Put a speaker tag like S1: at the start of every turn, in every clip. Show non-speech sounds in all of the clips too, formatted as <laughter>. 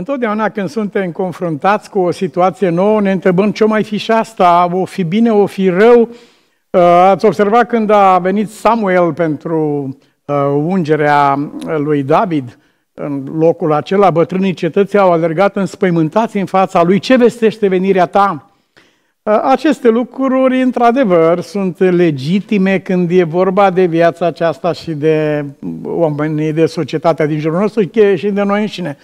S1: Întotdeauna când suntem confruntați cu o situație nouă, ne întrebăm ce mai fi și asta, o fi bine, o fi rău. Uh, ați observat când a venit Samuel pentru uh, ungerea lui David, în locul acela, bătrânii cetății au alergat înspăimântați în fața lui. Ce vestește venirea ta? Uh, aceste lucruri, într-adevăr, sunt legitime când e vorba de viața aceasta și de oamenii, de societatea din jurul nostru și de noi înșine.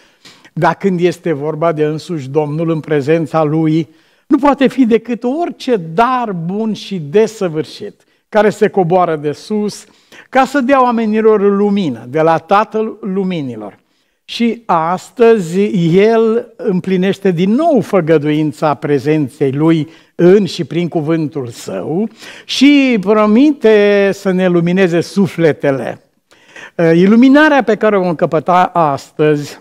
S1: Dar când este vorba de însuși Domnul în prezența Lui, nu poate fi decât orice dar bun și desăvârșit care se coboară de sus ca să dea oamenilor lumină, de la Tatăl Luminilor. Și astăzi el împlinește din nou făgăduința prezenței lui în și prin cuvântul său și promite să ne lumineze sufletele. Iluminarea pe care o vom căpăta astăzi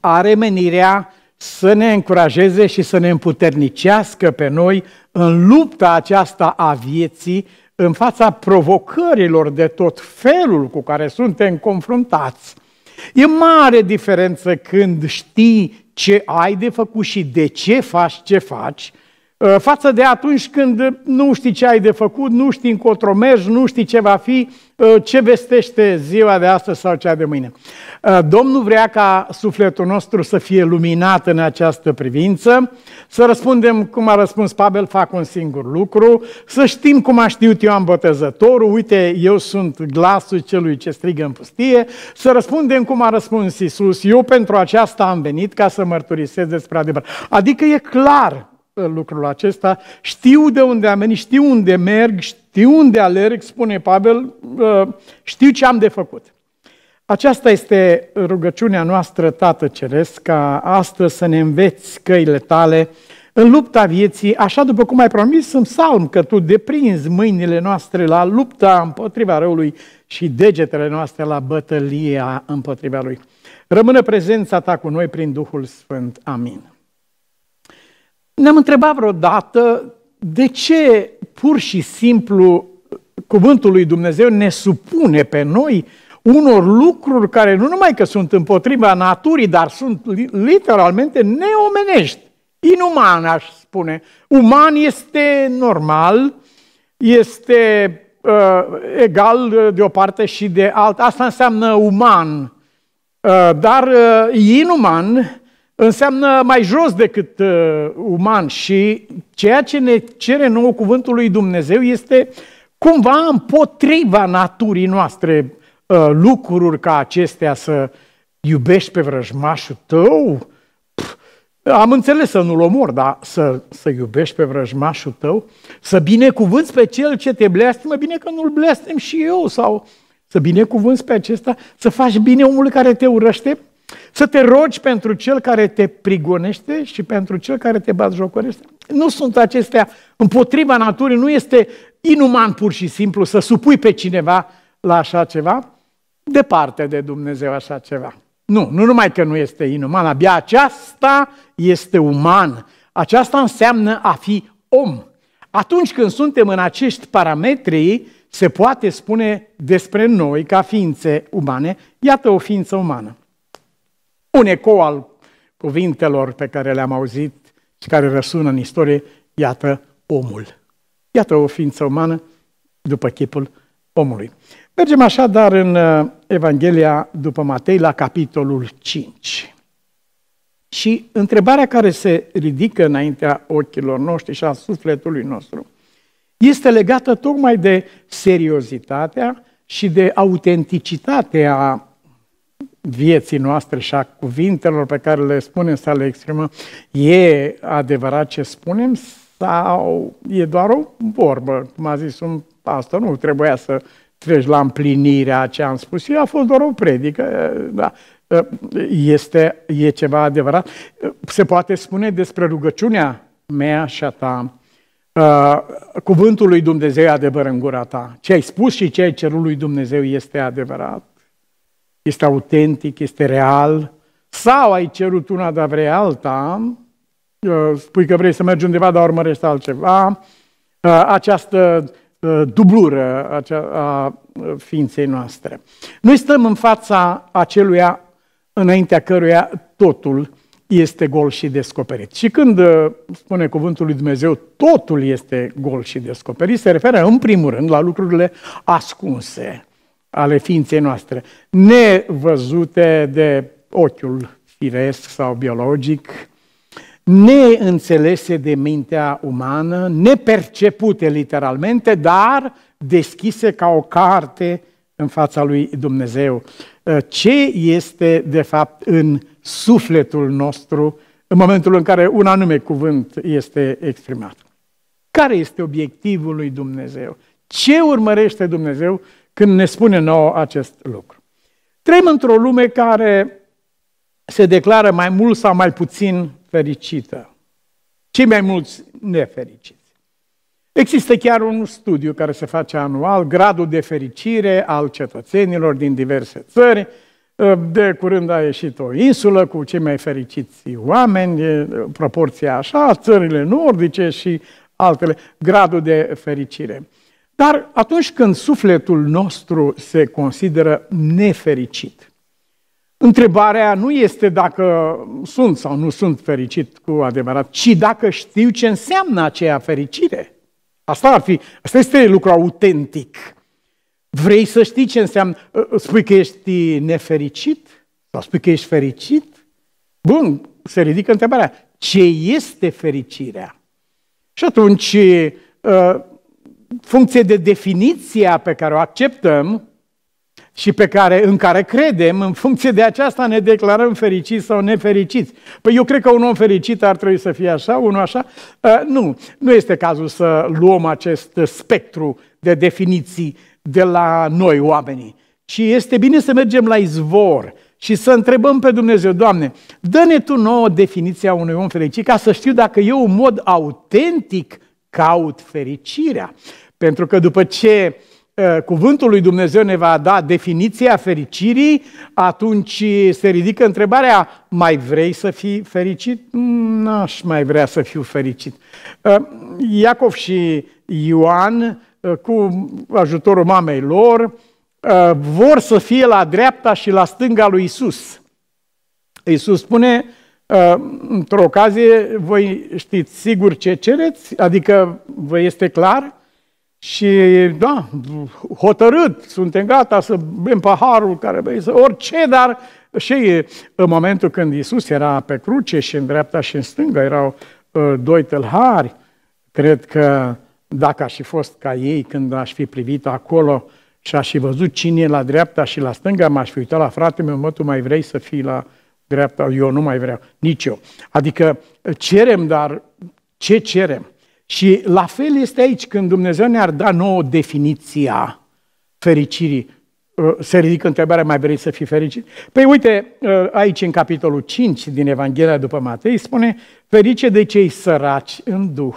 S1: are menirea să ne încurajeze și să ne împuternicească pe noi în lupta aceasta a vieții, în fața provocărilor de tot felul cu care suntem confruntați. E mare diferență când știi ce ai de făcut și de ce faci ce faci, Ă, față de atunci când nu știi ce ai de făcut, nu știi încotro mergi, nu știi ce va fi, ă, ce vestește ziua de astăzi sau cea de mâine. Ă, Domnul vrea ca sufletul nostru să fie luminat în această privință, să răspundem cum a răspuns Pavel, fac un singur lucru, să știm cum a știut Ioan Botezătorul, uite, eu sunt glasul celui ce strigă în pustie, să răspundem cum a răspuns Isus, eu pentru aceasta am venit ca să mărturisesc despre adevăr. Adică e clar, lucrul acesta, știu de unde am venit, știu unde merg, știu unde alerg, spune Pavel, uh, știu ce am de făcut. Aceasta este rugăciunea noastră, Tată Ceresc, ca astăzi să ne înveți căile tale în lupta vieții, așa după cum ai promis în psalm, că tu deprinzi mâinile noastre la lupta împotriva răului și degetele noastre la bătălia împotriva lui. Rămână prezența ta cu noi prin Duhul Sfânt. Amin. Ne-am întrebat vreodată de ce pur și simplu cuvântul lui Dumnezeu ne supune pe noi unor lucruri care nu numai că sunt împotriva naturii, dar sunt literalmente neomenești, inuman, aș spune. Uman este normal, este uh, egal de o parte și de alta. Asta înseamnă uman. Uh, dar uh, inuman înseamnă mai jos decât uh, uman și ceea ce ne cere nou cuvântul lui Dumnezeu este cumva împotriva naturii noastre uh, lucruri ca acestea să iubești pe vrăjmașul tău. Pff, am înțeles să nu-l omor, dar să, să iubești pe vrăjmașul tău, să binecuvânți pe cel ce te blestemă, bine că nu-l blestem și eu, sau să binecuvânți pe acesta, să faci bine omului care te urăște, să te rogi pentru cel care te prigonește și pentru cel care te batjocorește. Nu sunt acestea împotriva naturii, nu este inuman pur și simplu să supui pe cineva la așa ceva, departe de Dumnezeu așa ceva. Nu, nu numai că nu este inuman, abia aceasta este uman. Aceasta înseamnă a fi om. Atunci când suntem în acești parametri, se poate spune despre noi ca ființe umane, iată o ființă umană un eco al cuvintelor pe care le-am auzit și care răsună în istorie, iată omul. Iată o ființă umană după chipul omului. Mergem așadar în uh, Evanghelia după Matei la capitolul 5. Și întrebarea care se ridică înaintea ochilor noștri și a sufletului nostru este legată tocmai de seriozitatea și de autenticitatea vieții noastre și a cuvintelor pe care le spunem sau le exprimăm, e adevărat ce spunem sau e doar o vorbă? Cum a zis un pastor, nu trebuia să treci la împlinirea ce am spus. Eu a fost doar o predică, da. Este, e ceva adevărat. Se poate spune despre rugăciunea mea și a ta, ă, cuvântul lui Dumnezeu e adevăr în gura ta. Ce ai spus și ce ai cerut lui Dumnezeu este adevărat este autentic, este real, sau ai cerut una, dar vrei alta, uh, spui că vrei să mergi undeva, dar urmărești altceva, uh, această uh, dublură a ființei noastre. Noi stăm în fața aceluia înaintea căruia totul este gol și descoperit. Și când spune cuvântul lui Dumnezeu, totul este gol și descoperit, se referă în primul rând la lucrurile ascunse, ale ființei noastre, nevăzute de ochiul firesc sau biologic, neînțelese de mintea umană, nepercepute literalmente, dar deschise ca o carte în fața lui Dumnezeu. Ă, ce este, de fapt, în sufletul nostru în momentul în care un anume cuvânt este exprimat? Care este obiectivul lui Dumnezeu? Ce urmărește Dumnezeu când ne spune nou acest lucru. Trăim într-o lume care se declară mai mult sau mai puțin fericită. Cei mai mulți nefericiți. Există chiar un studiu care se face anual, gradul de fericire al cetățenilor din diverse țări. De curând a ieșit o insulă cu cei mai fericiți oameni, proporția așa, țările nordice și altele, gradul de fericire. Dar atunci când sufletul nostru se consideră nefericit, întrebarea nu este dacă sunt sau nu sunt fericit cu adevărat, ci dacă știu ce înseamnă aceea fericire. Asta ar fi, asta este lucru autentic. Vrei să știi ce înseamnă? Ă, ă, spui că ești nefericit? Sau spui că ești fericit? Bun, se ridică întrebarea. Ce este fericirea? Și atunci ă, funcție de definiția pe care o acceptăm și pe care, în care credem, în funcție de aceasta ne declarăm fericiți sau nefericiți. Păi eu cred că un om fericit ar trebui să fie așa, unul așa. Uh, nu, nu este cazul să luăm acest spectru de definiții de la noi oamenii, ci este bine să mergem la izvor și să întrebăm pe Dumnezeu, Doamne, dă-ne Tu nouă definiția unui om fericit ca să știu dacă eu în mod autentic caut fericirea. Pentru că după ce ă, cuvântul lui Dumnezeu ne va da definiția fericirii, atunci se ridică întrebarea, mai vrei să fii fericit? Mm, n-aș mai vrea să fiu fericit. Ă, Iacov și Ioan, ă, cu ajutorul mamei lor, vor să fie la dreapta și la stânga lui Isus. Isus spune, Uh, într-o ocazie voi știți sigur ce cereți, adică vă este clar și da, hotărât, suntem gata să bem paharul care bei să orice, dar și uh, în momentul când Isus era pe cruce și în dreapta și în stânga erau uh, doi tâlhari, cred că dacă aș fi fost ca ei când aș fi privit acolo și aș fi văzut cine e la dreapta și la stânga, m-aș fi uitat la fratele meu, mă, tu mai vrei să fii la uh, dreapta, eu nu mai vreau, nici eu. Adică uh, cerem, dar ce cerem? Și la fel este aici, când Dumnezeu ne-ar da nouă definiția fericirii, uh, se ridică întrebarea, mai vrei să fii fericit? Păi uite, uh, aici în capitolul 5 din Evanghelia după Matei spune, ferice de cei săraci în duh,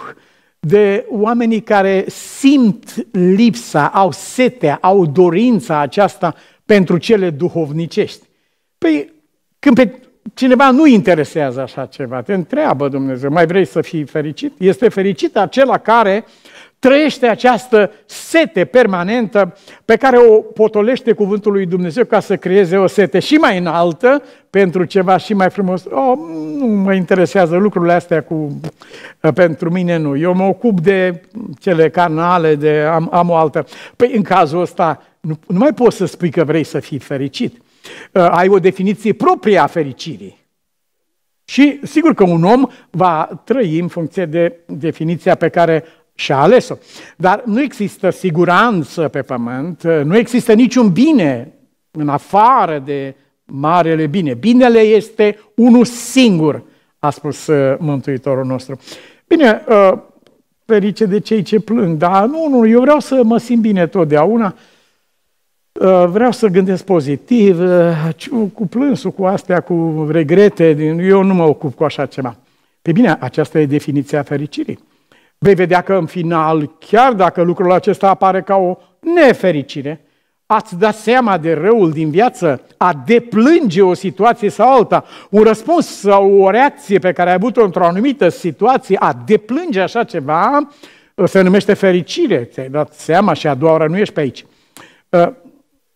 S1: de oamenii care simt lipsa, au setea, au dorința aceasta pentru cele duhovnicești. Păi când pe cineva nu interesează așa ceva, te întreabă Dumnezeu, mai vrei să fii fericit? Este fericit acela care trăiește această sete permanentă pe care o potolește cuvântul lui Dumnezeu ca să creeze o sete și mai înaltă pentru ceva și mai frumos. Oh, nu mă interesează lucrurile astea cu, pentru mine nu. Eu mă ocup de cele canale, de am, am o altă. Păi în cazul ăsta nu, nu mai poți să spui că vrei să fii fericit. Uh, ai o definiție proprie a fericirii. Și sigur că un om va trăi în funcție de definiția pe care și-a ales-o. Dar nu există siguranță pe pământ, uh, nu există niciun bine în afară de marele bine. Binele este unul singur, a spus uh, Mântuitorul nostru. Bine, ferice de cei ce plâng, dar nu, nu, eu vreau să mă simt bine totdeauna, Eh, vreau să gândesc pozitiv, eh, cu plânsul, cu astea, cu regrete, eu nu mă ocup cu așa ceva. Pe bine, aceasta e definiția fericirii. Vei vedea că în final, chiar dacă lucrul acesta apare ca o nefericire, ați da seama de răul din viață, a deplânge o situație sau alta, un răspuns sau o reacție pe care ai avut-o într-o anumită situație, a deplânge așa ceva, eh, se numește fericire. Ți-ai dat seama și a doua oară nu ești pe aici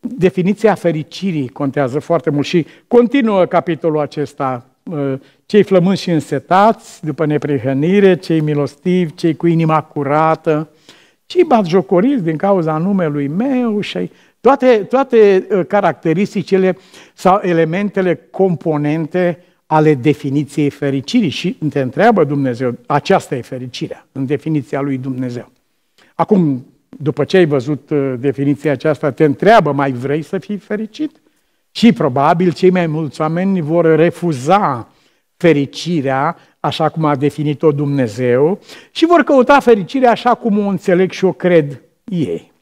S1: definiția fericirii contează foarte mult și continuă capitolul acesta. Uh, cei flămânzi și însetați, după neprihănire, cei milostivi, cei cu inima curată, cei batjocoriți din cauza numelui meu și toate, toate uh, caracteristicile sau elementele componente ale definiției fericirii și te întreabă Dumnezeu, aceasta e fericirea, în definiția lui Dumnezeu. Acum, după ce ai văzut uh, definiția aceasta, te întreabă, mai vrei să fii fericit? Și probabil cei mai mulți oameni vor refuza fericirea așa cum a definit-o Dumnezeu și vor căuta fericirea așa cum o înțeleg și o cred ei.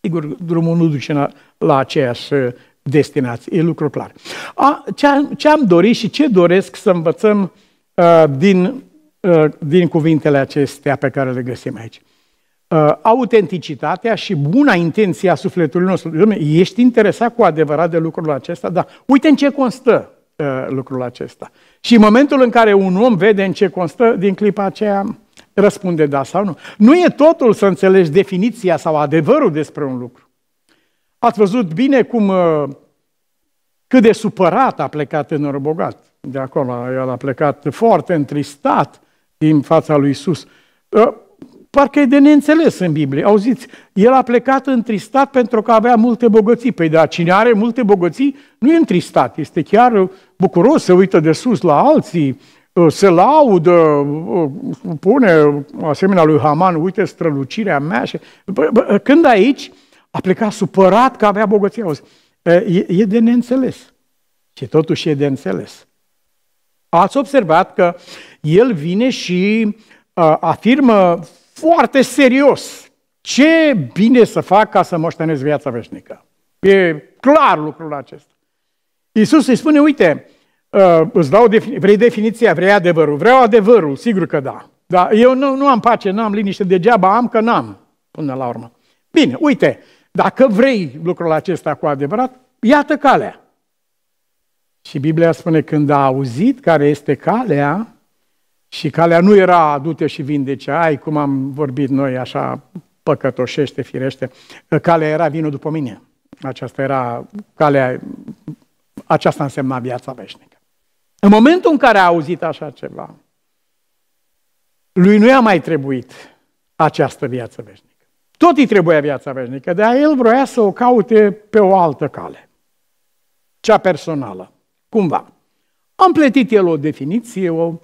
S1: Sigur, drumul nu duce la, la aceeași uh, destinație, e lucru clar. A, ce, am, ce am dorit și ce doresc să învățăm uh, din, uh, din cuvintele acestea pe care le găsim aici? uh, autenticitatea și buna intenție a sufletului nostru. Dom'le, ești interesat cu adevărat de lucrul acesta? Da. Uite în ce constă uh, lucrul acesta. Și în momentul în care un om vede în ce constă, din clipa aceea răspunde da sau nu. Nu e totul să înțelegi definiția sau adevărul despre un lucru. Ați văzut bine cum uh, cât de supărat a plecat în bogat. De acolo el a plecat foarte întristat din fața lui Isus. Uh, Parcă e de neînțeles în Biblie. Auziți, el a plecat întristat pentru că avea multe bogății. Păi da, cine are multe bogății nu e întristat, este chiar bucuros, se uită de sus la alții, uh, se laudă, uh, pune asemenea lui Haman, uite strălucirea mea. Și... Când aici a plecat supărat că avea bogății. Auzi, e, e de neînțeles. Și totuși e de înțeles. Ați observat că el vine și uh, afirmă foarte serios. Ce bine să fac ca să moștenez viața veșnică. E clar lucrul acesta. Iisus îi spune, uite, uh, îți dau, defini- vrei definiția, vrei adevărul. Vreau adevărul, sigur că da. Dar eu nu, nu am pace, nu am liniște, degeaba am că n-am, până la urmă. Bine, uite, dacă vrei lucrul acesta cu adevărat, iată calea. Și Biblia spune, când a auzit care este calea, și calea nu era adute și vindece, ai cum am vorbit noi așa păcătoșește, firește. Calea era vină după mine. Aceasta era calea, aceasta însemna viața veșnică. În momentul în care a auzit așa ceva, lui nu i-a mai trebuit această viață veșnică. Tot îi trebuia viața veșnică, dar el vroia să o caute pe o altă cale. Cea personală, cumva. Am plătit el o definiție, o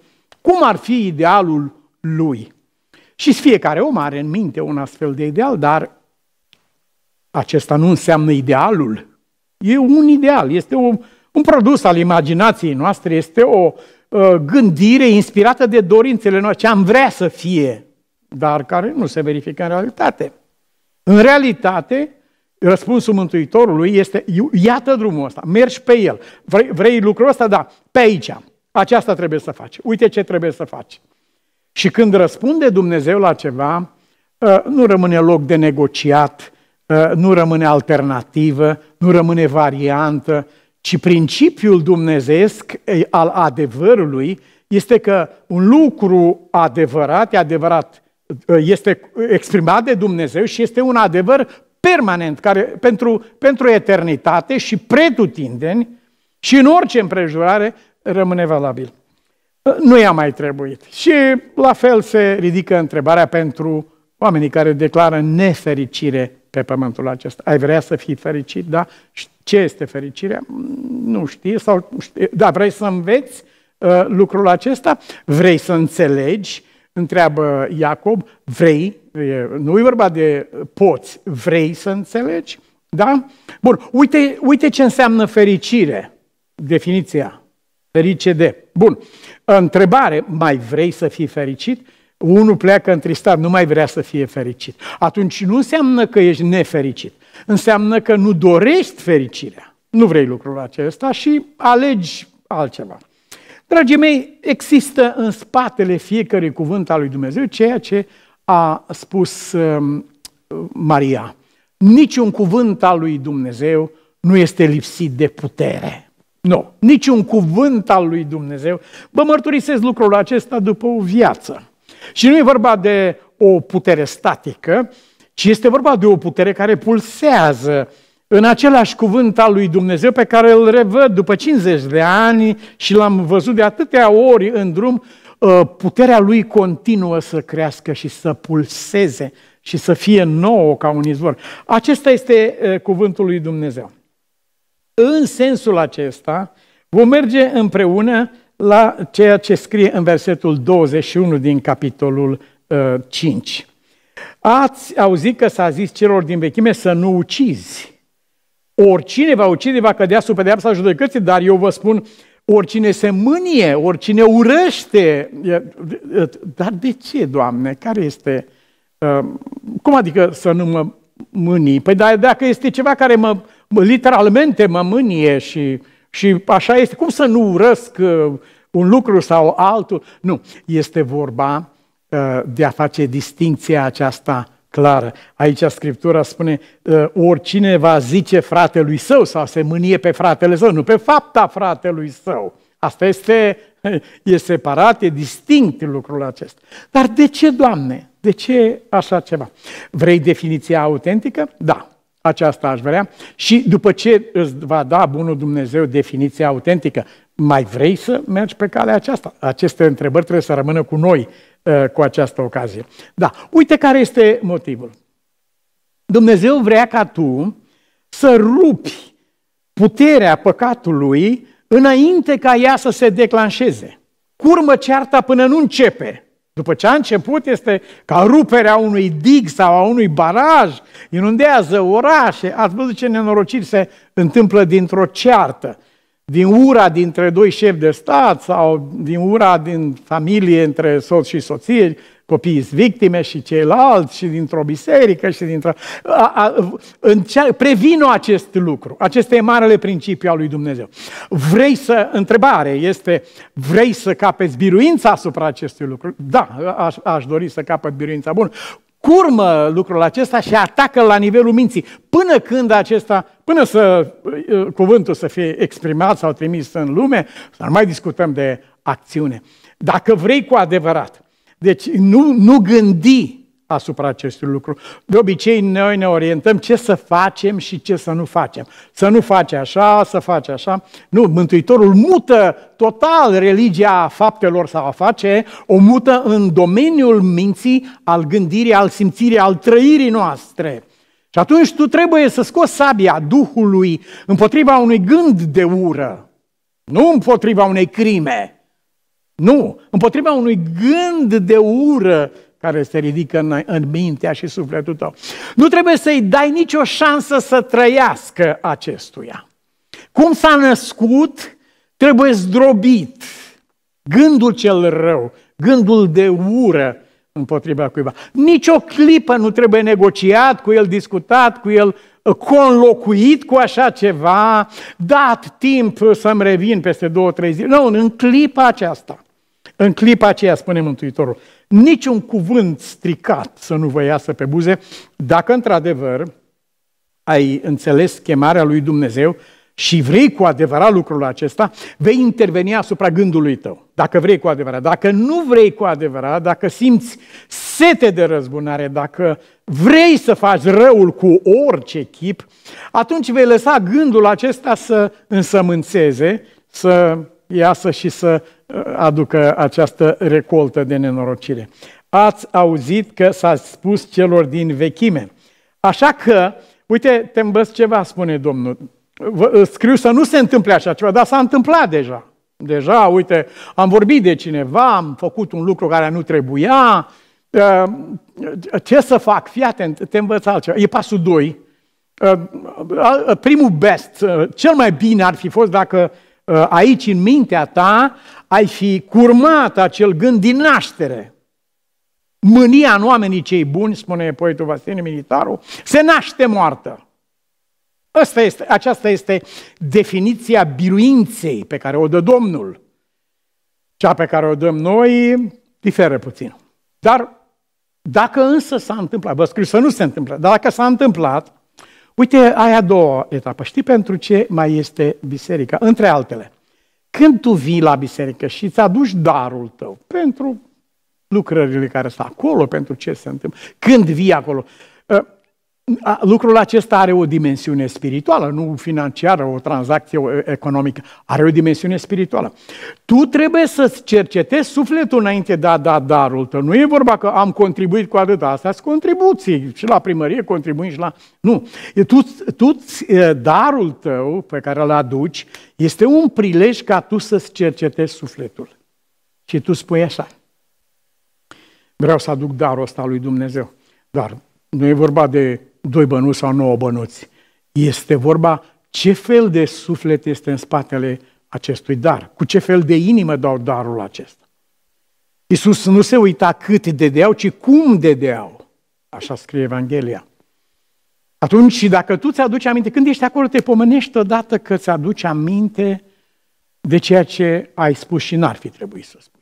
S1: cum ar fi idealul lui? Și fiecare om are în minte un astfel de ideal, dar acesta nu înseamnă idealul. E un ideal, este un, un produs al imaginației noastre, este o uh, gândire inspirată de dorințele noastre, ce am vrea să fie, dar care nu se verifică în realitate. În realitate, răspunsul Mântuitorului este, iată drumul ăsta, mergi pe el. Vrei, vrei lucrul ăsta? Da, pe aici. Aceasta trebuie să faci. Uite ce trebuie să faci. Și când răspunde Dumnezeu la ceva, ă, nu rămâne loc de negociat, ă, nu rămâne alternativă, nu rămâne variantă, ci principiul dumnezeesc al adevărului este că un lucru adevărat, adevărat, ă, este exprimat de Dumnezeu și este un adevăr permanent, care, pentru, pentru eternitate și pretutindeni și în orice împrejurare rămâne valabil. Ă, nu i-a mai trebuit. Și la fel se ridică întrebarea pentru oamenii care declară nefericire pe pământul acesta. Ai vrea să fii fericit, da? Ce este fericirea? Mm, nu știi sau știi. Da, vrei să înveți ă, lucrul acesta? Vrei să înțelegi? Întreabă Iacob, vrei, nu e vorba de poți, vrei să înțelegi? Da? Bun, uite, uite ce înseamnă fericire, definiția Ferice de. Bun. Întrebare. Mai vrei să fii fericit? Unul pleacă întristat, nu mai vrea să fie fericit. Atunci nu înseamnă că ești nefericit. Înseamnă că nu dorești fericirea. Nu vrei lucrul acesta și alegi altceva. Dragii mei, există în spatele fiecărui cuvânt al lui Dumnezeu ceea ce a spus um, Maria. Niciun cuvânt al lui Dumnezeu nu este lipsit de putere. Nu. Niciun cuvânt al lui Dumnezeu. Vă mărturisesc lucrul acesta după o viață. Și nu e vorba de o putere statică, ci este vorba de o putere care pulsează în același cuvânt al lui Dumnezeu pe care îl revăd după 50 de ani și l-am văzut de atâtea ori în drum, ă, puterea lui continuă să crească și să pulseze și să fie nouă ca un izvor. Acesta este ă, cuvântul lui Dumnezeu. În sensul acesta, vom merge împreună la ceea ce scrie în versetul 21 din capitolul uh, 5. Ați auzit că s-a zis celor din vechime să nu ucizi. Oricine va ucide va cădea sub pedeapsa judecății, dar eu vă spun, oricine se mânie, oricine urăște. Dar de ce, Doamne? Care este? Uh, cum adică să nu mă mânii? Păi dar dacă este ceva care mă literalmente mă mânie și, și așa este. Cum să nu urăsc uh, un lucru sau altul? Nu, este vorba uh, de a face distinția aceasta clară. Aici Scriptura spune, uh, oricine va zice fratelui său sau se mânie pe fratele său, nu pe fapta fratelui său. Asta este, <laughs> e separat, e distinct lucrul acesta. Dar de ce, Doamne? De ce așa ceva? Vrei definiția autentică? Da. Aceasta aș vrea. Și după ce îți va da bunul Dumnezeu definiția autentică, mai vrei să mergi pe calea aceasta? Aceste întrebări trebuie să rămână cu noi uh, cu această ocazie. Da, uite care este motivul. Dumnezeu vrea ca tu să rupi puterea păcatului înainte ca ea să se declanșeze. Curmă cearta până nu începe. După ce a început, este ca ruperea unui dig sau a unui baraj, inundează orașe. Ați văzut ce nenorociri se întâmplă dintr-o ceartă, din ura dintre doi șefi de stat sau din ura din familie între soț și soție copiii sunt victime și ceilalți și dintr-o biserică și dintr-o... A, a, acest lucru. Acesta e marele principiu al lui Dumnezeu. Vrei să... Întrebare este, vrei să capeți biruința asupra acestui lucru? Da, aș, aș dori să capăt biruința. Bun. Curmă lucrul acesta și atacă la nivelul minții, până când acesta, până să uh, cuvântul să fie exprimat sau trimis în lume, nu mai discutăm de acțiune. Dacă vrei cu adevărat deci nu, nu gândi asupra acestui lucru. De obicei noi ne orientăm ce să facem și ce să nu facem. Să nu faci așa, să faci așa. Nu, Mântuitorul mută total religia faptelor sau a face, o mută în domeniul minții, al gândirii, al simțirii, al trăirii noastre. Și atunci tu trebuie să scoți sabia Duhului împotriva unui gând de ură, nu împotriva unei crime. Nu, împotriva unui gând de ură care se ridică în, în mintea și sufletul tău. Nu trebuie să-i dai nicio șansă să trăiască acestuia. Cum s-a născut, trebuie zdrobit gândul cel rău, gândul de ură împotriva cuiva. Nici o clipă nu trebuie negociat cu el, discutat cu el, conlocuit cu așa ceva, dat timp să-mi revin peste două, trei zile. Nu, în clipa aceasta. În clipa aceea, spune Mântuitorul, niciun cuvânt stricat să nu vă iasă pe buze, dacă într-adevăr ai înțeles chemarea lui Dumnezeu și vrei cu adevărat lucrul acesta, vei interveni asupra gândului tău, dacă vrei cu adevărat. Dacă nu vrei cu adevărat, dacă simți sete de răzbunare, dacă vrei să faci răul cu orice chip, atunci vei lăsa gândul acesta să însămânțeze, să iasă și să uh, aducă această recoltă de nenorocire. Ați auzit că s-a spus celor din vechime. Așa că, uite, te învăț ceva, spune Domnul. Vă scriu să nu se întâmple așa ceva, dar s-a întâmplat deja. Deja, uite, am vorbit de cineva, am făcut un lucru care nu trebuia, uh, ce să fac? Fii atent, te învăț altceva. E pasul 2. Uh, primul best, cel mai bine ar fi fost dacă Eh, aici în mintea ta, ai fi curmat acel gând din naștere. Mânia în oamenii cei buni, spune poetul Vasile Militaru, se naște moartă. Asta este, aceasta este definiția biruinței pe care o dă Domnul. Cea pe care o dăm noi diferă puțin. Dar dacă însă s-a întâmplat, vă scriu să nu se întâmplă, dar dacă s-a întâmplat, Uite, ai a doua etapă. Știi pentru ce mai este biserica? Între altele, când tu vii la biserică și îți aduci darul tău pentru lucrările care sunt acolo, pentru ce se întâmplă, când vii acolo, ă, lucrul acesta are o dimensiune spirituală, nu financiară, o tranzacție economică, are o dimensiune spirituală. Tu trebuie să-ți cercetezi sufletul înainte de a da darul tău. Nu e vorba că am contribuit cu atât, Asta sunt contribuții și la primărie contribuim și la... Nu, tu, tu, darul tău pe care îl aduci este un prilej ca tu să-ți cercetezi sufletul. Și tu spui așa, vreau să aduc darul ăsta lui Dumnezeu, dar nu e vorba de doi bănuți sau nouă bănuți. Este vorba ce fel de suflet este în spatele acestui dar, cu ce fel de inimă dau darul acesta. Iisus nu se uita cât de deau, ci cum de deau. Așa scrie Evanghelia. Atunci, dacă tu ți-aduci aminte, când ești acolo, te pomenești odată că ți-aduci aminte de ceea ce ai spus și n-ar fi trebuit să spui.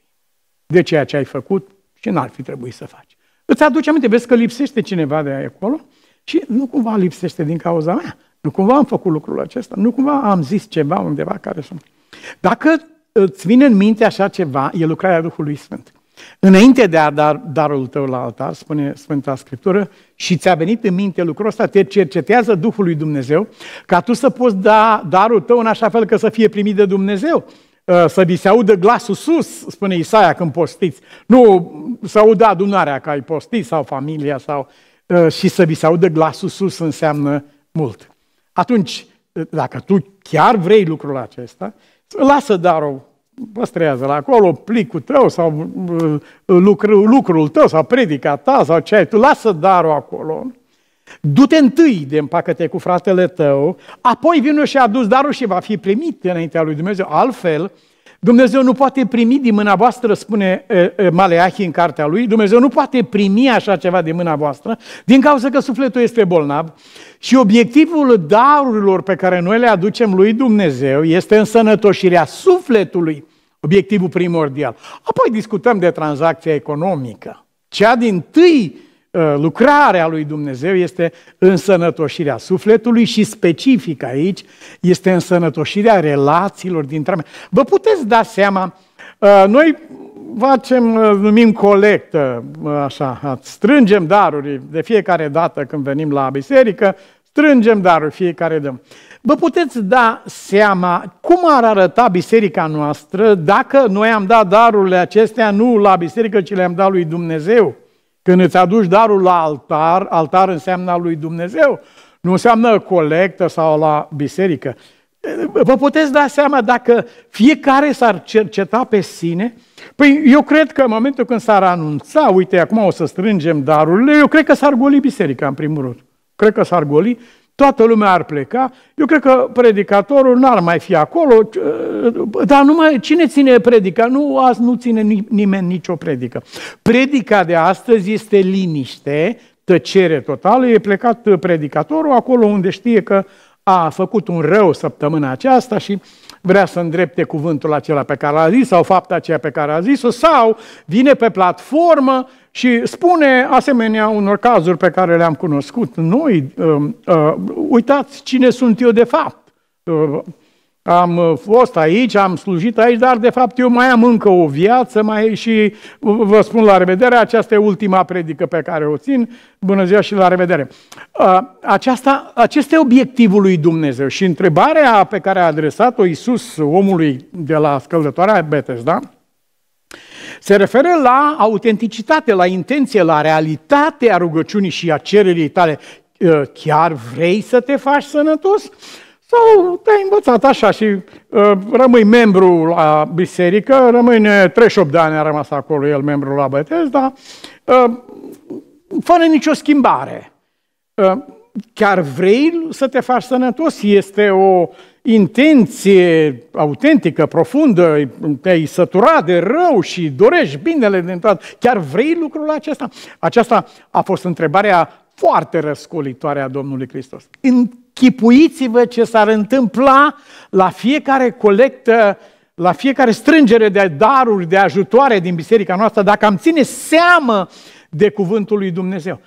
S1: De ceea ce ai făcut și n-ar fi trebuit să faci. Îți aduci aminte, vezi că lipsește cineva de acolo și nu cumva lipsește din cauza mea. Nu cumva am făcut lucrul acesta. Nu cumva am zis ceva undeva care sunt. Dacă îți vine în minte așa ceva, e lucrarea Duhului Sfânt. Înainte de a da darul tău la altar, spune Sfânta Scriptură, și ți-a venit în minte lucrul ăsta, te cercetează Duhul lui Dumnezeu, ca tu să poți da darul tău în așa fel că să fie primit de Dumnezeu. Uh, să vi se audă glasul sus, spune Isaia când postiți. Nu să audă adunarea că ai postit sau familia sau Ă, și să vi se audă glasul sus înseamnă mult. Atunci, ă, dacă tu chiar vrei lucrul acesta, lasă darul, păstrează-l acolo, plicul tău sau ă, lucru, lucrul tău sau predica ta sau ce ai tu, lasă darul acolo. Du-te întâi de împacăte cu fratele tău, apoi vină și adus darul și va fi primit înaintea lui Dumnezeu. Altfel, Dumnezeu nu poate primi din mâna voastră, spune Maleahi în cartea lui, Dumnezeu nu poate primi așa ceva din mâna voastră, din cauza că sufletul este bolnav și obiectivul darurilor pe care noi le aducem lui Dumnezeu este însănătoșirea sufletului, obiectivul primordial. Apoi discutăm de tranzacția economică, cea din tâi Ă, lucrarea lui Dumnezeu este însănătoșirea sufletului și specific aici este însănătoșirea relațiilor dintre oameni. Vă puteți da seama, ă, noi facem, ă, numim colectă, așa, strângem daruri de fiecare dată când venim la biserică, strângem daruri, fiecare dăm. Vă puteți da seama cum ar arăta biserica noastră dacă noi am dat darurile acestea nu la biserică, ci le-am dat lui Dumnezeu? Când îți aduci darul la altar, altar înseamnă al lui Dumnezeu, nu înseamnă colectă sau la biserică. Vă puteți da seama dacă fiecare s-ar cerceta pe sine? Păi eu cred că în momentul când s-ar anunța, uite, acum o să strângem darurile, eu cred că s-ar goli biserica, în primul rând. Cred că s-ar goli toată lumea ar pleca, eu cred că predicatorul n-ar mai fi acolo, ă, dar numai cine ține predica? Nu, azi nu ține nimeni nicio predică. Predica de astăzi este liniște, tăcere totală, e plecat predicatorul acolo unde știe că a făcut un rău săptămâna aceasta și vrea să îndrepte cuvântul acela pe care l-a zis sau fapta aceea pe care a zis-o sau vine pe platformă și spune asemenea unor cazuri pe care le-am cunoscut noi, uh, uh, uitați cine sunt eu de fapt. Uh, am uh, fost aici, am slujit aici, dar de fapt eu mai am încă o viață mai și vă spun la revedere, aceasta e ultima predică pe care o țin. Bună ziua și la revedere. Uh, aceasta, acesta e obiectivul lui Dumnezeu și întrebarea pe care a adresat-o Iisus omului de la scăldătoarea Betesda, da? Se referă la autenticitate, la intenție, la realitate, a rugăciunii și a cererii tale. Ă, chiar vrei să te faci sănătos? Sau te-ai învățat așa și uh, rămâi membru la biserică, rămâne 38 de ani a rămas acolo el membru la bătez, dar uh, ă, fără nicio schimbare. Uh, chiar vrei să te faci sănătos? Este o intenție autentică, profundă, te-ai săturat de rău și dorești binele de toată, chiar vrei lucrul acesta? Aceasta a fost întrebarea foarte răscolitoare a Domnului Hristos. Închipuiți-vă ce s-ar întâmpla la fiecare colectă, la fiecare strângere de daruri, de ajutoare din biserica noastră, dacă am ține seamă de cuvântul lui Dumnezeu.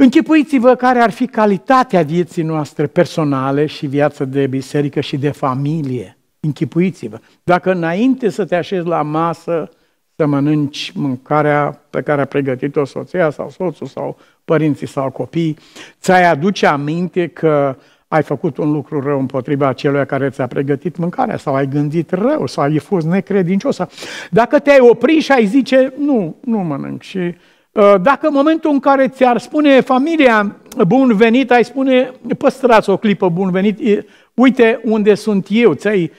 S1: Închipuiți-vă care ar fi calitatea vieții noastre personale și viața de biserică și de familie. Închipuiți-vă. Dacă înainte să te așezi la masă, să mănânci mâncarea pe care a pregătit-o soția sau soțul sau părinții sau copii, ți-ai aduce aminte că ai făcut un lucru rău împotriva celui care ți-a pregătit mâncarea sau ai gândit rău sau ai fost necredincios. Dacă te-ai oprit și ai zice, nu, nu mănânc și Uh, dacă în momentul în care ți-ar spune familia uh, bun venit, ai spune păstrați o clipă bun venit, uh, uite unde sunt eu, ți-ai,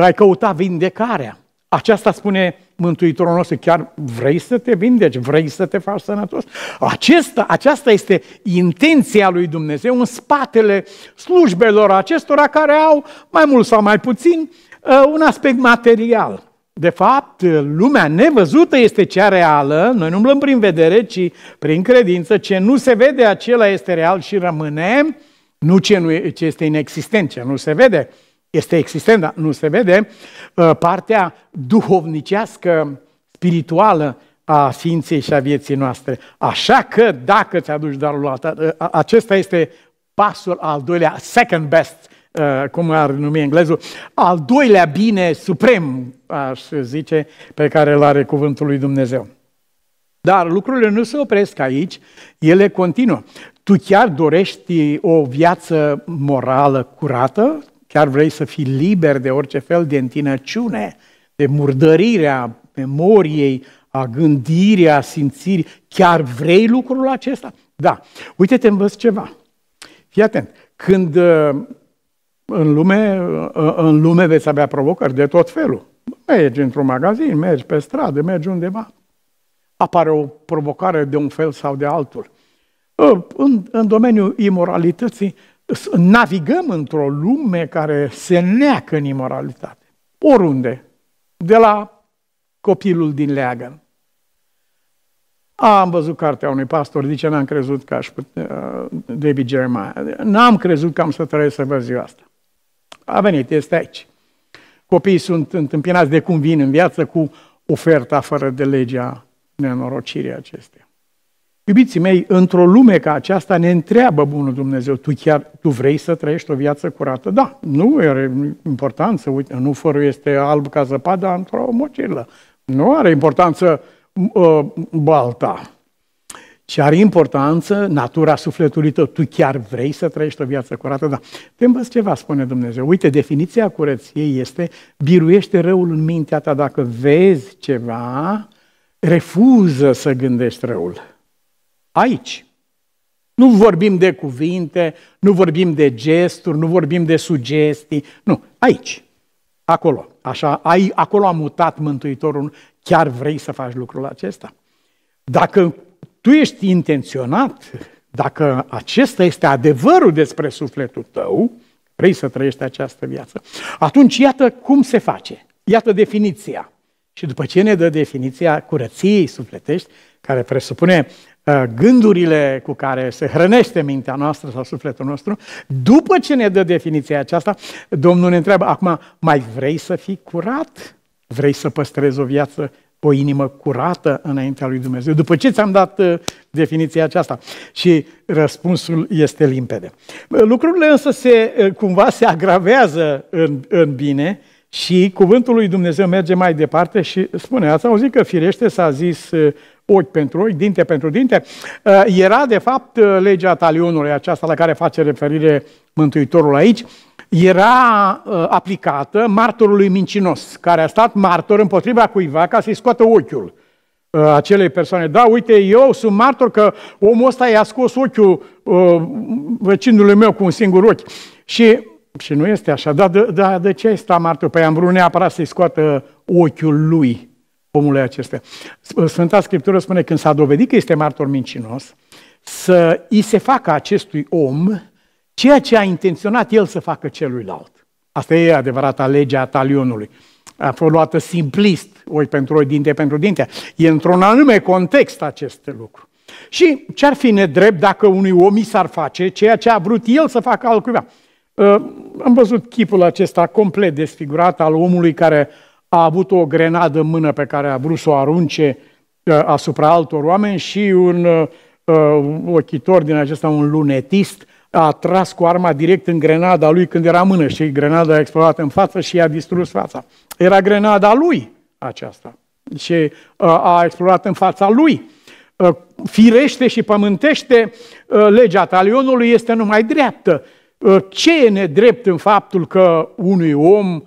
S1: ai căutat vindecarea. Aceasta spune Mântuitorul nostru, chiar vrei să te vindeci, vrei să te faci sănătos? Aceasta, aceasta este intenția lui Dumnezeu în spatele slujbelor acestora care au, mai mult sau mai puțin, un aspect material. De fapt, lumea nevăzută este cea reală, noi nu umblăm prin vedere, ci prin credință. Ce nu se vede, acela este real și rămâne, nu ce, nu, ce este inexistent, ce nu se vede. Este existent, dar nu se vede. Ă, partea duhovnicească, spirituală a ființei și a vieții noastre. Așa că, dacă ți-aduci darul ă, acesta este pasul al doilea, second best, Uh, cum ar numi englezul, al doilea bine suprem, aș zice, pe care îl are cuvântul lui Dumnezeu. Dar lucrurile nu se opresc aici, ele continuă. Tu chiar dorești o viață morală curată? Chiar vrei să fii liber de orice fel de întinăciune, de murdărirea memoriei, a gândirii, a simțirii? Chiar vrei lucrul acesta? Da. Uite-te, învăț ceva. Fii atent. Când uh, în lume, în lume veți avea provocări de tot felul. Mergi într-un magazin, mergi pe stradă, mergi undeva. Apare o provocare de un fel sau de altul. Ă, în, în domeniul imoralității, navigăm într-o lume care se neacă în imoralitate. Oriunde. De la copilul din leagă. Am văzut cartea unui pastor, zice, n-am crezut că aș putea, uh, David Jeremiah, n-am crezut că am să trăiesc să văd ziua asta. A venit, este aici. Copiii sunt întâmpinați de cum vin în viață cu oferta fără de legea nenorocirii acestea. Iubiții mei, într-o lume ca aceasta ne întreabă Bunul Dumnezeu, tu chiar tu vrei să trăiești o viață curată? Da, nu are importanță, uite, nu fără este alb ca zăpada într-o mocilă. Nu are importanță uh, balta, și are importanță natura sufletului tău. Tu chiar vrei să trăiești o viață curată? Da. Te învăț ceva, spune Dumnezeu. Uite, definiția curăției este biruiește răul în mintea ta. Dacă vezi ceva, refuză să gândești răul. Aici. Nu vorbim de cuvinte, nu vorbim de gesturi, nu vorbim de sugestii. Nu, aici, acolo. Așa, ai, acolo a mutat Mântuitorul. Chiar vrei să faci lucrul acesta? Dacă tu ești intenționat, dacă acesta este adevărul despre sufletul tău, vrei să trăiești această viață, atunci iată cum se face. Iată definiția. Și după ce ne dă definiția curăției sufletești, care presupune uh, gândurile cu care se hrănește mintea noastră sau sufletul nostru, după ce ne dă definiția aceasta, Domnul ne întreabă, acum, mai vrei să fii curat? Vrei să păstrezi o viață o inimă curată înaintea lui Dumnezeu. După ce ți-am dat uh, definiția aceasta? Și răspunsul este limpede. Uh, lucrurile însă se, uh, cumva se agravează în, în bine și cuvântul lui Dumnezeu merge mai departe și spune, ați auzit că firește s-a zis ochi pentru ochi, dinte pentru dinte. Era, de fapt, legea talionului aceasta la care face referire Mântuitorul aici, era uh, aplicată martorului mincinos, care a stat martor împotriva cuiva ca să-i scoată ochiul uh, acelei persoane. Da, uite, eu sunt martor că omul ăsta i-a scos ochiul uh, vecinului meu cu un singur ochi. Și, și nu este așa. Dar de, de, da, de ce ai stat martor? Păi am vrut neapărat să-i scoată ochiul lui, omului acesta. Uh, Sfânta Scriptură spune, când s-a dovedit că este martor mincinos, să îi se facă acestui om ceea ce a intenționat el să facă celuilalt. Asta e adevărata legea talionului. A fost luată simplist, oi pentru oi, dinte pentru dinte. E într-un anume context acest lucru. Și ce-ar fi nedrept dacă unui om i s-ar face ceea ce a vrut el să facă altcuiva? Ă, am văzut chipul acesta complet desfigurat al omului care a avut o grenadă în mână pe care a vrut să o arunce ă, asupra altor oameni și un ă, ochitor din acesta, un lunetist, a tras cu arma direct în grenada lui când era mână și grenada a explodat în față și i-a distrus fața. Era grenada lui aceasta și uh, a explodat în fața lui. Uh, firește și pământește uh, legea talionului este numai dreaptă. Ce e nedrept în faptul că unui om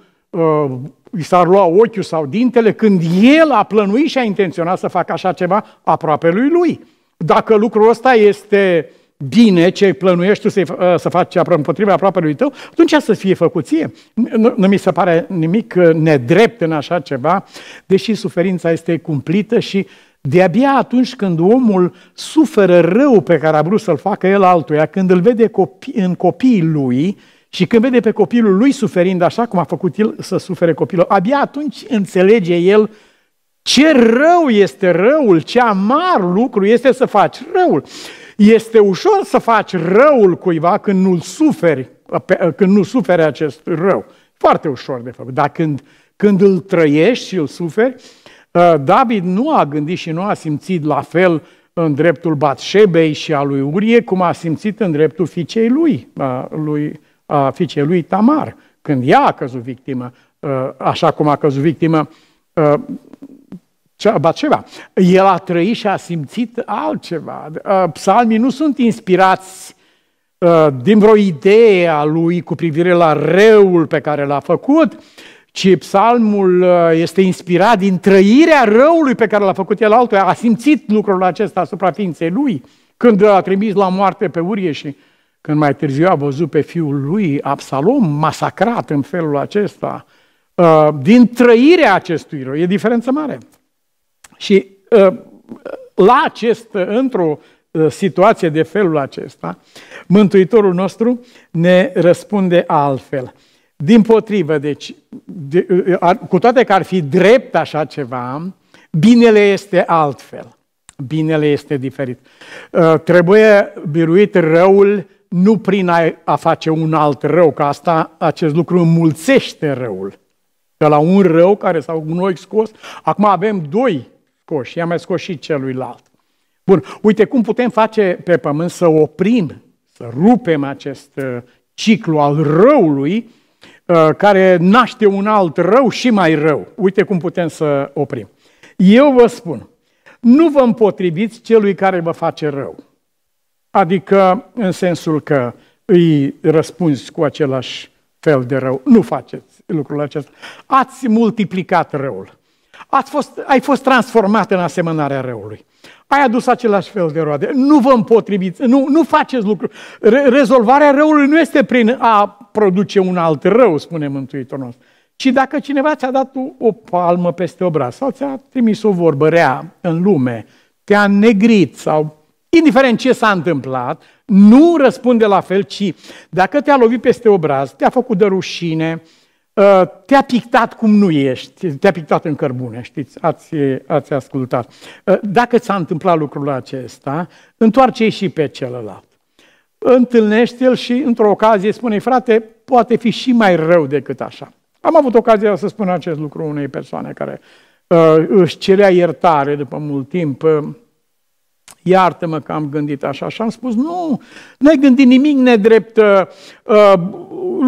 S1: i s-ar lua ochiul sau dintele când el a plănuit și a intenționat să facă așa ceva aproape lui lui? Dacă lucrul ăsta este uh, bine ce plănuiești tu să, să faci împotriva lui tău, atunci să fie făcut ție. Nu, nu mi se pare nimic uh, nedrept în așa ceva, deși suferința este cumplită și de-abia atunci când omul suferă rău pe care a vrut să-l facă el altuia, când îl vede copi- în copiii lui și când vede pe copilul lui suferind așa cum a făcut el să sufere copilul, abia atunci înțelege el ce rău este răul, ce amar lucru este să faci răul. Este ușor să faci răul cuiva când nu suferi, când nu suferi acest rău. Foarte ușor de făcut. Dar când, când îl trăiești și îl suferi, ă, David nu a gândit și nu a simțit la fel în dreptul Batșebei și a lui Urie, cum a simțit în dreptul fiicei lui, a, lui, a fiicei lui Tamar, când ea a căzut victimă, ă, așa cum a căzut victimă ă, ceva? El a trăit și a simțit altceva. Psalmii nu sunt inspirați din vreo idee a lui cu privire la răul pe care l-a făcut, ci psalmul este inspirat din trăirea răului pe care l-a făcut el altuia. A simțit lucrul acesta asupra ființei lui când a trimis la moarte pe urie și când mai târziu a văzut pe fiul lui Absalom masacrat în felul acesta, din trăirea acestui rău. E diferență mare. Și ă, la acest, într-o ă, situație de felul acesta, Mântuitorul nostru ne răspunde altfel. Din potrivă, deci, de, ă, cu toate că ar fi drept așa ceva, binele este altfel. Binele este diferit. Trebuie biruit răul nu prin a, a face un alt rău, că asta, acest lucru înmulțește răul. De la un rău care s-a un scos, acum avem doi scos și i-a mai scos și celuilalt. Bun, uite cum putem face pe pământ să oprim, să rupem acest uh, ciclu al răului uh, care naște un alt rău și mai rău. Uite cum putem să oprim. Eu vă spun, nu vă împotriviți celui care vă face rău. Adică în sensul că îi răspunzi cu același fel de rău. Nu faceți lucrul acesta. Ați multiplicat răul. Ați fost, ai fost transformat în asemănarea răului. Ai adus același fel de roade. Nu vă împotriviți, nu, nu faceți lucruri. Re- rezolvarea răului nu este prin a produce un alt rău, spune Mântuitorul nostru, ci dacă cineva ți-a dat o palmă peste obraz sau ți-a trimis o vorbă rea în lume, te-a negrit sau indiferent ce s-a întâmplat, nu răspunde la fel, ci dacă te-a lovit peste obraz, te-a făcut de rușine, Ă, te-a pictat cum nu ești, te-a pictat în cărbune, știți, ați, ați ascultat. Ă, dacă ți-a întâmplat lucrul acesta, întoarce și pe celălalt. Întâlnește-l și, într-o ocazie, spune frate, poate fi și mai rău decât așa. Am avut ocazia să spun acest lucru unei persoane care uh, își cerea iertare după mult timp. Uh, iartă-mă că am gândit așa și am spus, nu, n-ai gândit nimic nedrept, uh,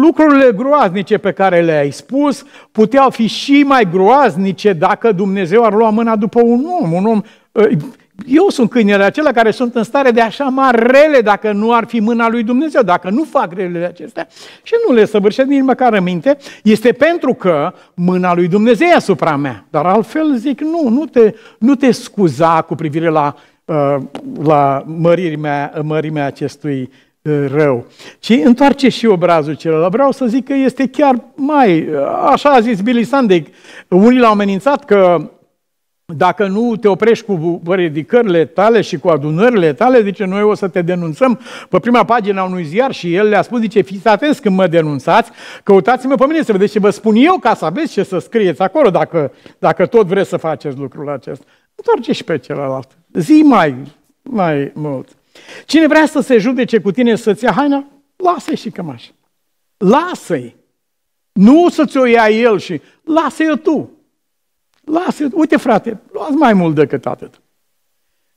S1: lucrurile groaznice pe care le-ai spus puteau fi și mai groaznice dacă Dumnezeu ar lua mâna după un om. Un om ă, eu sunt câinele acela care sunt în stare de așa mare rele dacă nu ar fi mâna lui Dumnezeu, dacă nu fac relele acestea și nu le săvârșesc nici măcar în minte, este pentru că mâna lui Dumnezeu e asupra mea. Dar altfel zic, nu, nu te, nu te scuza cu privire la, ă, la mărimea, mărimea acestui rău. Și întoarce și obrazul celălalt. Vreau să zic că este chiar mai, așa a zis Billy Sandek, unii l-au amenințat că dacă nu te oprești cu ridicările tale și cu adunările tale, zice, noi o să te denunțăm pe prima pagină a unui ziar și el le-a spus, zice, fiți atenți când mă denunțați, căutați-mă pe mine să vedeți ce vă spun eu ca să aveți ce să scrieți acolo, dacă, dacă tot vreți să faceți lucrul acesta. Întoarce și pe celălalt. Zi mai, mai mult. Cine vrea să se judece cu tine să-ți ia haina, lasă-i și cămașa. Lasă-i. Nu să-ți o ia el și lasă-i tu. Lasă-i. Uite, frate, luați mai mult decât atât.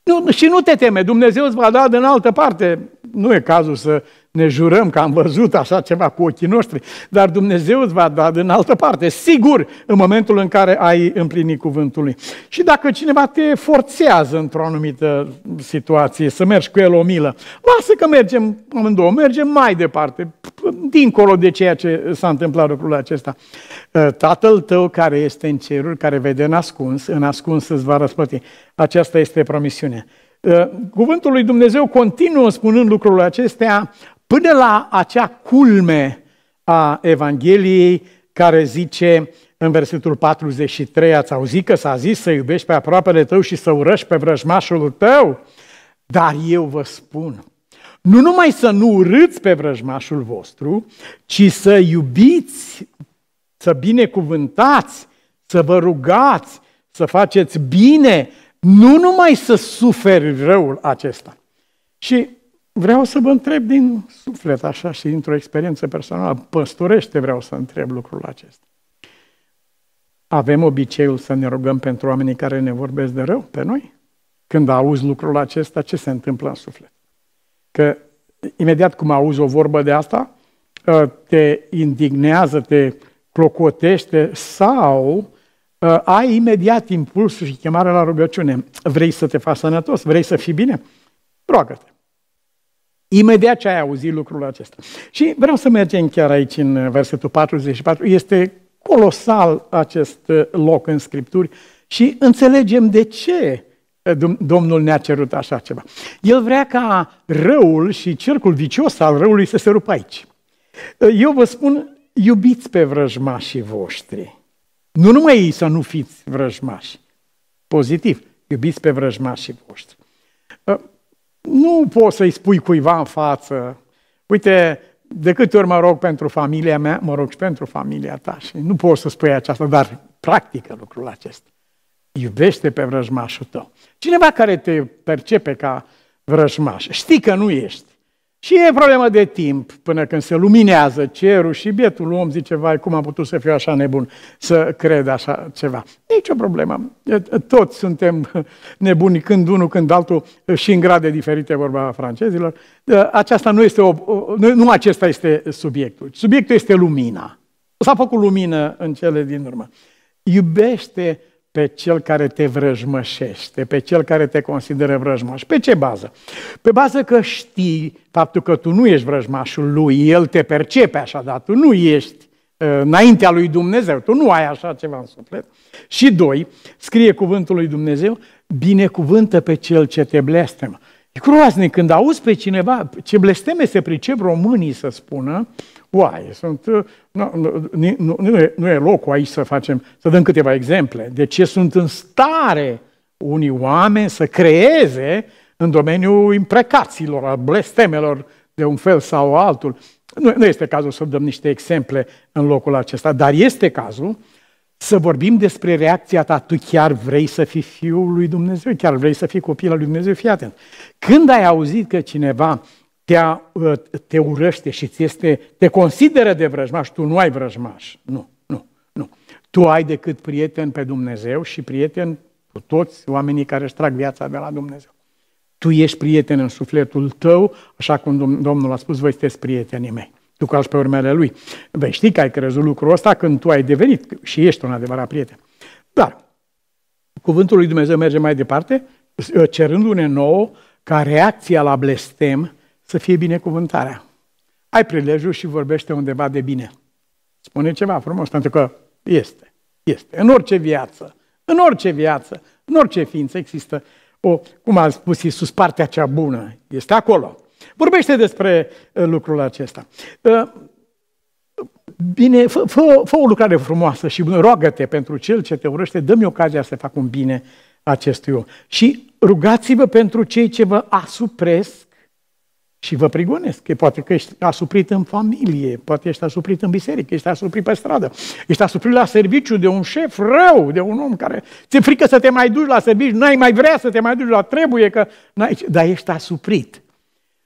S1: Nu, și nu te teme, Dumnezeu îți va da din altă parte. Nu e cazul să ne jurăm că am văzut așa ceva cu ochii noștri, dar Dumnezeu îți va da în altă parte, sigur, în momentul în care ai împlinit cuvântul lui. Și dacă cineva te forțează într-o anumită situație să mergi cu el o milă, lasă că mergem amândouă, mergem mai departe, dincolo de ceea ce s-a întâmplat lucrul acesta. Ă, Tatăl tău care este în ceruri, care vede în ascuns, în ascuns îți va răspăti. Aceasta este promisiunea. Ă, cuvântul lui Dumnezeu continuă spunând lucrurile acestea, până la acea culme a Evangheliei care zice în versetul 43, ați auzit că s-a zis să iubești pe aproapele tău și să urăști pe vrăjmașul tău? Dar eu vă spun, nu numai să nu urâți pe vrăjmașul vostru, ci să iubiți, să binecuvântați, să vă rugați, să faceți bine, nu numai să suferi răul acesta. Și vreau să vă întreb din suflet, așa, și dintr-o experiență personală, păstorește vreau să întreb lucrul acesta. Avem obiceiul să ne rugăm pentru oamenii care ne vorbesc de rău pe noi? Când auzi lucrul acesta, ce se întâmplă în suflet? Că imediat cum auzi o vorbă de asta, ă, te indignează, te clocotește sau ă, ai imediat impulsul și chemarea la rugăciune. Vrei să te faci sănătos? Vrei să fii bine? Roagă-te! Imediat ce ai auzit lucrul acesta. Și vreau să mergem chiar aici în uh, versetul 44. Este colosal acest uh, loc în Scripturi și înțelegem de ce uh, Domnul ne-a cerut așa ceva. El vrea ca răul și cercul vicios al răului să se rupă aici. Eu vă spun, iubiți pe vrăjmașii voștri. Nu numai ei să nu fiți vrăjmași. Pozitiv, iubiți pe vrăjmașii voștri nu poți să-i spui cuiva în față, uite, de câte ori mă rog pentru familia mea, mă rog și pentru familia ta. Și nu poți să spui aceasta, dar practică lucrul acesta. Iubește pe vrăjmașul tău. Cineva care te percepe ca vrăjmaș, știi că nu ești. Și e problemă de timp până când se luminează cerul și bietul om zice, vai, cum am putut să fiu așa nebun să cred așa ceva. Nici o problemă. Toți suntem <laughs> nebuni când unul, când altul și în grade diferite, vorba francezilor. Aceasta nu este o, nu acesta este subiectul. Subiectul este lumina. S-a făcut lumină în cele din urmă. Iubește pe cel care te vrăjmășește, pe cel care te consideră vrăjmaș. Pe ce bază? Pe bază că știi faptul că tu nu ești vrăjmașul lui, el te percepe așa, dar tu nu ești uh, înaintea lui Dumnezeu, tu nu ai așa ceva în suflet. Și doi, scrie cuvântul lui Dumnezeu, binecuvântă pe cel ce te blestemă. E groaznic când auzi pe cineva, ce blesteme se pricep românii să spună, uh, oaie. Sunt, uh, nu, nu, nu, e, nu e locul aici să facem, să dăm câteva exemple de ce sunt în stare unii oameni să creeze în domeniul imprecațiilor, a blestemelor de un fel sau altul. Nu, nu este cazul să dăm niște exemple în locul acesta, dar este cazul să vorbim despre reacția ta. Tu chiar vrei să fii Fiul lui Dumnezeu? Chiar vrei să fii copil al lui Dumnezeu? Fii atent. Când ai auzit că cineva te, a, uh, te urăște și ți este, te consideră de vrăjmaș, tu nu ai vrăjmaș. Nu, nu, nu. Tu ai decât prieten pe Dumnezeu și prieten cu toți oamenii care își trag viața de la Dumnezeu. Tu ești prieten în sufletul tău, așa cum Domnul a spus, voi sunteți prietenii mei. Tu calci pe urmele lui. Vei ști că ai crezut lucrul ăsta când tu ai devenit și ești un adevărat prieten. Dar cuvântul lui Dumnezeu merge mai departe, cerându-ne nouă ca reacția la blestem, să fie binecuvântarea. Ai prilejul și vorbește undeva de bine. Spune ceva frumos, pentru că este. Este. În orice viață, în orice viață, în orice ființă există o, cum a spus Iisus, partea cea bună. Este acolo. Vorbește despre uh, lucrul acesta. Uh, bine, fă, fă, fă o lucrare frumoasă și roagă-te pentru cel ce te urăște, dă-mi ocazia să fac un bine acestui om. Și rugați-vă pentru cei ce vă asupresc și vă prigonesc, că poate că ești asuprit în familie, poate ești asuprit în biserică, ești asuprit pe stradă, ești asuprit la serviciu de un șef rău, de un om care ți-e frică să te mai duci la serviciu, n-ai mai vrea să te mai duci la trebuie, că n-ai, dar ești asuprit.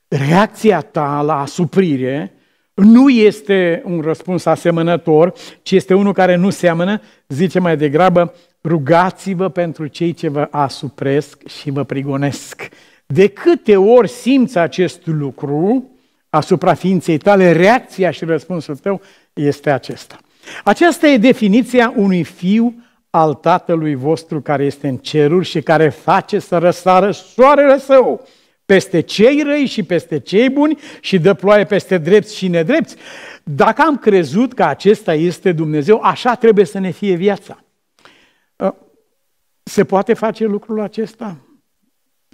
S1: Reacția ta la asuprire nu este un răspuns asemănător, ci este unul care nu seamănă, zice mai degrabă, rugați-vă pentru cei ce vă asupresc și vă prigonesc de câte ori simți acest lucru asupra ființei tale, reacția și răspunsul tău este acesta. Aceasta e definiția unui fiu al Tatălui vostru care este în ceruri și care face să răsară soarele său peste cei răi și peste cei buni și dă ploaie peste drepți și nedrepți. Dacă am crezut că acesta este Dumnezeu, așa trebuie să ne fie viața. Ă, se poate face lucrul acesta?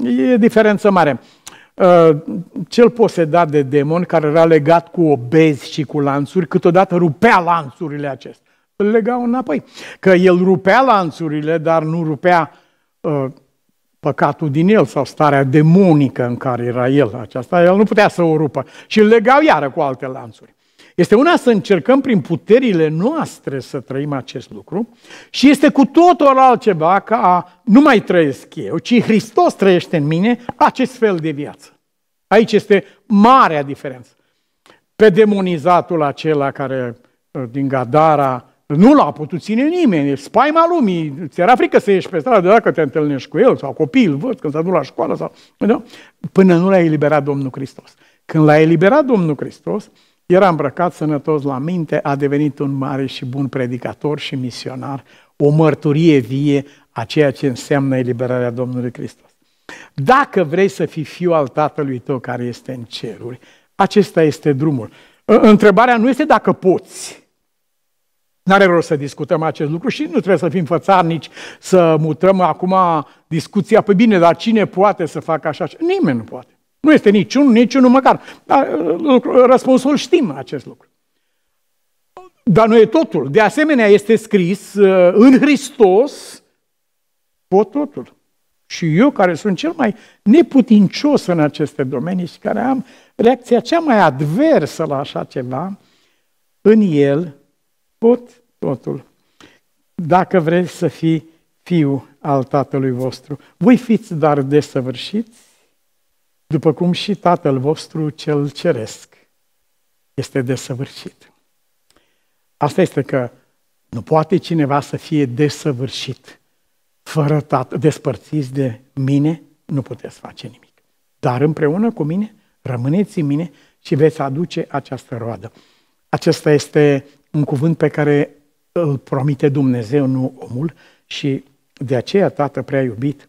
S1: E diferență mare. Uh, cel posedat de demon, care era legat cu obezi și cu lanțuri, câteodată rupea lanțurile acestea. Îl legau înapoi. Că el rupea lanțurile, dar nu rupea uh, păcatul din el sau starea demonică în care era el. Aceasta el nu putea să o rupă. Și îl legau iară cu alte lanțuri. Este una să încercăm prin puterile noastre să trăim acest lucru și este cu totul altceva ca nu mai trăiesc eu, ci Hristos trăiește în mine acest fel de viață. Aici este marea diferență. Pe demonizatul acela care uh, din Gadara nu l-a putut ține nimeni, spaima lumii, ți era frică să ieși pe stradă dacă te întâlnești cu el sau copil, văd când s-a dus la școală sau... Până nu l-a eliberat Domnul Hristos. Când l-a eliberat Domnul Hristos, era îmbrăcat sănătos la minte, a devenit un mare și bun predicator și misionar, o mărturie vie a ceea ce înseamnă eliberarea Domnului Hristos. Dacă vrei să fii fiu al Tatălui tău care este în ceruri, acesta este drumul. Întrebarea nu este dacă poți. N-are rost să discutăm acest lucru și nu trebuie să fim fățarnici, să mutăm acum discuția pe bine, dar cine poate să facă așa? Nimeni nu poate. Nu este niciunul, niciunul măcar. Dar, răspunsul știm acest lucru. Dar nu e totul. De asemenea, este scris uh, în Hristos pot totul. Și eu, care sunt cel mai neputincios în aceste domenii și care am reacția cea mai adversă la așa ceva, în el pot totul. Dacă vreți să fii fiu al Tatălui vostru, voi fiți dar desăvârșiți, după cum și Tatăl vostru cel ceresc este desăvârșit. Asta este că nu poate cineva să fie desăvârșit fără tată, despărțiți de mine, nu puteți face nimic. Dar împreună cu mine, rămâneți în mine și veți aduce această roadă. Acesta este un cuvânt pe care îl promite Dumnezeu, nu omul, și de aceea, Tată prea iubit,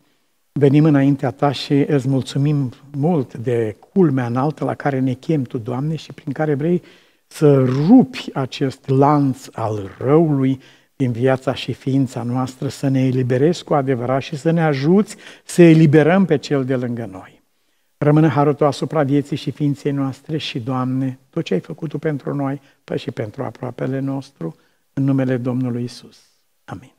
S1: venim înaintea Ta și îți mulțumim mult de culmea înaltă la care ne chem Tu, Doamne, și prin care vrei să rupi acest lanț al răului din viața și ființa noastră, să ne eliberezi cu adevărat și să ne ajuți să eliberăm pe cel de lângă noi. Rămână harul asupra vieții și ființei noastre și, Doamne, tot ce ai făcut Tu pentru noi, păi și pentru aproapele nostru, în numele Domnului Isus. Amin.